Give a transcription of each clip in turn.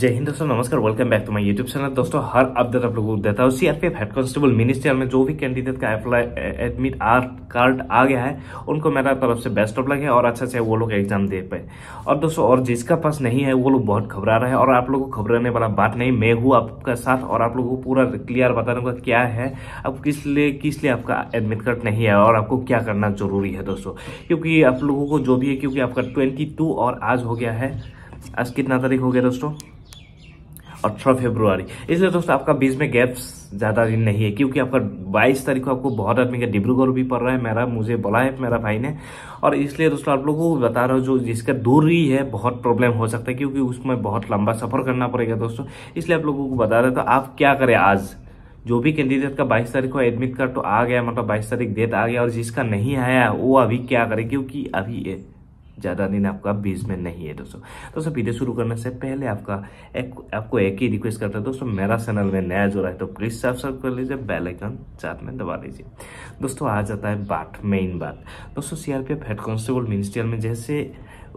जय हिंद दोस्तों नमस्कार welcome back to my YouTube channel दोस्तों हर अपडेट आप लोगों को देता हूँ सीआरपीएफ हेड कांस्टेबल मिनिस्ट्रियल में जो भी कैंडिडेट का अप्लाई एडमिट आर कार्ड आ गया है उनको मेरा तरफ से बेस्ट ऑफ लग है और अच्छा से वो लोग एग्जाम दे पाए और दोस्तों और जिसका पास नहीं है वो लोग बहुत घबरा रहे हैं और आप लोग को घबराने वाला बात नहीं मैं हूँ आपका साथ और आप लोगों को पूरा क्लियर बता दूंगा क्या है अब किस लिए किस लिए आपका एडमिट कार्ड नहीं है और आपको क्या करना जरूरी है दोस्तों क्योंकि आप लोगों को जो भी है क्योंकि आपका ट्वेंटी और आज हो गया है आज कितना तारीख हो गया दोस्तों अठारह फेब्रुआरी इसलिए दोस्तों आपका बीच में गैप्स ज़्यादा दिन नहीं है क्योंकि आपका बाईस तारीख को आपको बहुत आदमी का डिब्रूगढ़ भी पड़ रहा है मेरा मुझे बोला है मेरा भाई ने और इसलिए दोस्तों आप लोगों को बता रहा हूँ जो जिसका दूरी है बहुत प्रॉब्लम हो सकता है क्योंकि उसमें बहुत लंबा सफ़र करना पड़ेगा दोस्तों इसलिए आप लोगों को बता रहे तो आप क्या करें आज जो भी कैंडिडेट का 22 तारीख को एडमिट कार्ड तो आ गया मतलब 22 तारीख डेट आ गया और जिसका नहीं आया वो अभी क्या करे क्योंकि अभी ज़्यादा दिन आपका बीच में नहीं है दोस्तों दोस्तों वीडियो शुरू करने से पहले आपका एक आपको एक ही रिक्वेस्ट करता है दोस्तों मेरा चैनल में नया जो है तो प्लीज़ सब्सक्राइब कर लीजिए बेल आइकन साथ में दबा लीजिए दोस्तों आ जाता है बात मेन बात दोस्तों सीआरपीएफ हेड कॉन्स्टेबल मिनिस्ट्रियल में जैसे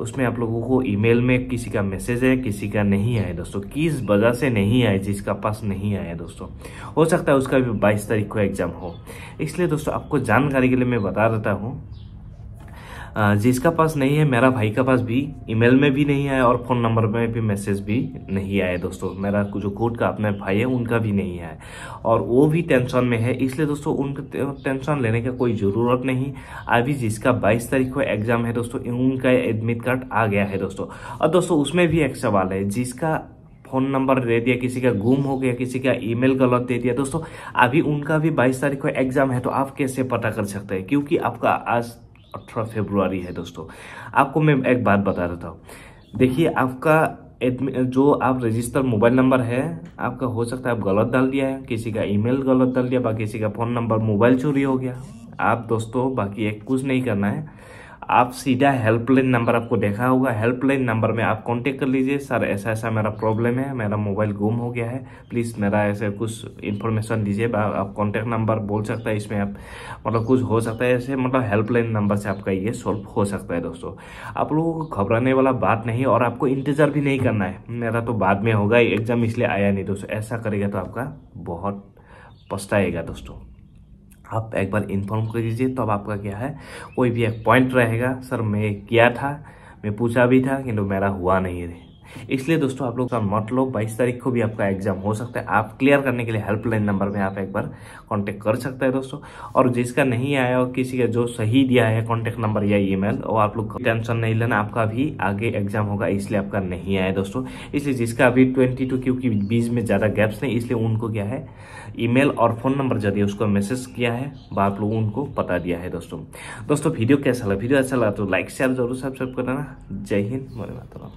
उसमें आप लोगों को ईमेल में किसी का मैसेज है किसी का नहीं आया दोस्तों किस वजह से नहीं आए जिसका पास नहीं आया दोस्तों हो सकता है उसका भी बाईस तारीख को एग्जाम हो इसलिए दोस्तों आपको जानकारी के लिए मैं बता देता हूँ जिसका पास नहीं है मेरा भाई का पास भी ईमेल में भी नहीं आया और फ़ोन नंबर में भी मैसेज भी नहीं आया दोस्तों मेरा जो कोर्ट का अपना भाई है उनका भी नहीं आया और वो भी टेंशन में है इसलिए दोस्तों उनका टेंशन लेने का कोई ज़रूरत नहीं अभी जिसका बाईस तारीख को एग्ज़ाम है दोस्तों उनका एडमिट कार्ड आ गया है दोस्तों और दोस्तों उसमें भी एक सवाल है जिसका फ़ोन नंबर दे दिया किसी का गुम हो गया किसी का ईमेल गलत दे दिया दोस्तों अभी उनका भी 22 तारीख को एग्ज़ाम है तो आप कैसे पता कर सकते हैं क्योंकि आपका आज अठारह फेब्रुआरी है दोस्तों आपको मैं एक बात बता देता हूँ देखिए आपका जो आप रजिस्टर मोबाइल नंबर है आपका हो सकता है आप गलत डाल दिया है किसी का ईमेल गलत डाल दिया बाकी किसी का फ़ोन नंबर मोबाइल चोरी हो गया आप दोस्तों बाकी एक कुछ नहीं करना है आप सीधा हेल्पलाइन नंबर आपको देखा होगा हेल्पलाइन नंबर में आप कांटेक्ट कर लीजिए सर ऐसा ऐसा मेरा प्रॉब्लम है मेरा मोबाइल गुम हो गया है प्लीज़ मेरा ऐसे कुछ इन्फॉर्मेशन दीजिए आप कांटेक्ट नंबर बोल सकता है इसमें आप मतलब कुछ हो सकता है ऐसे मतलब हेल्पलाइन नंबर से आपका ये सॉल्व हो सकता है दोस्तों आप लोगों को घबराने वाला बात नहीं और आपको इंतज़ार भी नहीं करना है मेरा तो बाद में होगा एग्ज़ाम इसलिए आया नहीं दोस्तों ऐसा करेगा तो आपका बहुत पछताएगा दोस्तों आप एक बार इन्फॉर्म कर दीजिए तब तो आपका क्या है कोई भी एक पॉइंट रहेगा सर मैं किया था मैं पूछा भी था किंतु तो मेरा हुआ नहीं रहे इसलिए दोस्तों आप लोग का मत लो बाईस तारीख को भी आपका एग्जाम हो सकता है आप क्लियर करने के लिए हेल्पलाइन नंबर में आप एक बार कॉन्टेक्ट कर सकते हैं दोस्तों और जिसका नहीं आया और किसी का जो सही दिया है कॉन्टेक्ट नंबर या ईमेल वो आप लोग टेंशन नहीं लेना आपका भी आगे एग्जाम होगा इसलिए आपका नहीं आया दोस्तों इसलिए जिसका अभी ट्वेंटी टू क्योंकि बीच में ज़्यादा गैप्स नहीं इसलिए उनको क्या है ई और फ़ोन नंबर जरिए उसको मैसेज किया है वह आप लोग उनको पता दिया है दोस्तों दोस्तों वीडियो कैसा लगा वीडियो अच्छा लगा तो लाइक शेयर जरूर सब्सक्राइब करना जय हिंद मोरे माता